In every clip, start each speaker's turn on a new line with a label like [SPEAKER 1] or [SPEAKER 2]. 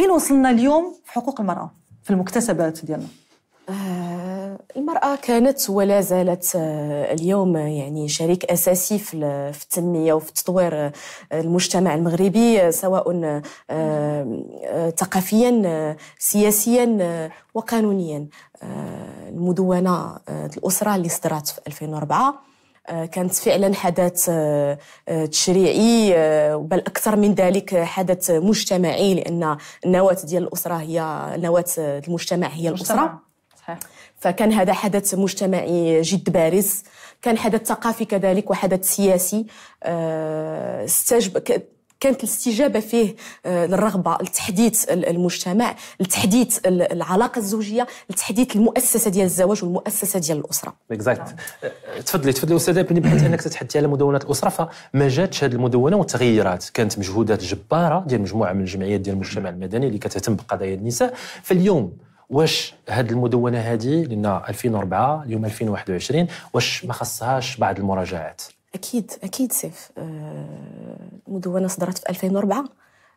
[SPEAKER 1] فين وصلنا اليوم في حقوق المرأة في المكتسبات ديالنا آه، المرأة كانت ولا زالت آه، اليوم يعني شريك أساسي في التنمية وفي تطوير آه، المجتمع المغربي سواء ثقافيا سياسيا وقانونيا المدونة الأسرة اللي صدرت في 2004 آه، كانت فعلا حدث آه، آه، تشريعي بل اكثر من ذلك حدث مجتمعي لان النواه ديال الاسره هي نواه المجتمع هي الاسره صحيح فكان هذا حدث مجتمعي جد بارز كان حدث ثقافي كذلك وحدث سياسي استجب كانت الاستجابة فيه آه، للرغبة لتحديث المجتمع لتحديث العلاقة الزوجية لتحديث المؤسسة ديال الزواج والمؤسسة ديال الأسرة
[SPEAKER 2] اكزاكت أه، تفضلي تفضلي أستاذة بني بحيث أنك تتحدثي على مدونات الأسرة فما جاتش هذه المدونة وتغيرات كانت مجهودات جبارة ديال مجموعة من الجمعيات ديال المجتمع المدني اللي كتهتم بقضايا النساء فاليوم واش هاد المدونه هذه لنا 2004 اليوم 2021 واش ما خصهاش بعض المراجعات
[SPEAKER 1] اكيد اكيد سيف أه، مدونه صدرت في 2004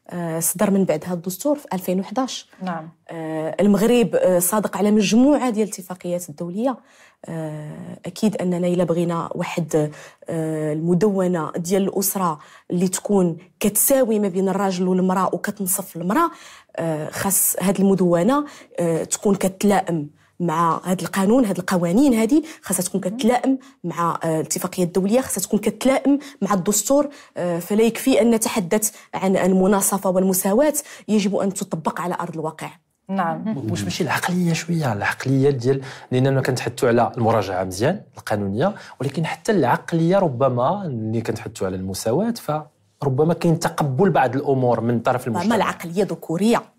[SPEAKER 1] آه، صدر من بعدها الدستور في 2011 نعم آه، المغرب آه، صادق على مجموعه ديال الاتفاقيات الدوليه اكيد اننا الا بغينا واحد المدونه ديال الاسره اللي تكون كتساوي ما بين الراجل والمراه وكتنصف المراه خاص هذه المدونه تكون كتلائم مع هذا القانون هذه القوانين هذه خاصها تكون كتلائم مع آه، الاتفاقيه الدوليه خاصها تكون كتلائم مع الدستور آه، فلا يكفي ان نتحدث عن المناصفه والمساواه يجب ان تطبق على ارض الواقع نعم واش
[SPEAKER 2] ماشي العقليه شويه العقليه ديال لاننا كنتحدثوا على المراجعه مزيان القانونيه ولكن حتى العقليه ربما اللي كنتحدثوا على المساواه فربما كاين تقبل بعض الامور من طرف المجتمع ربما العقليه ذكوريه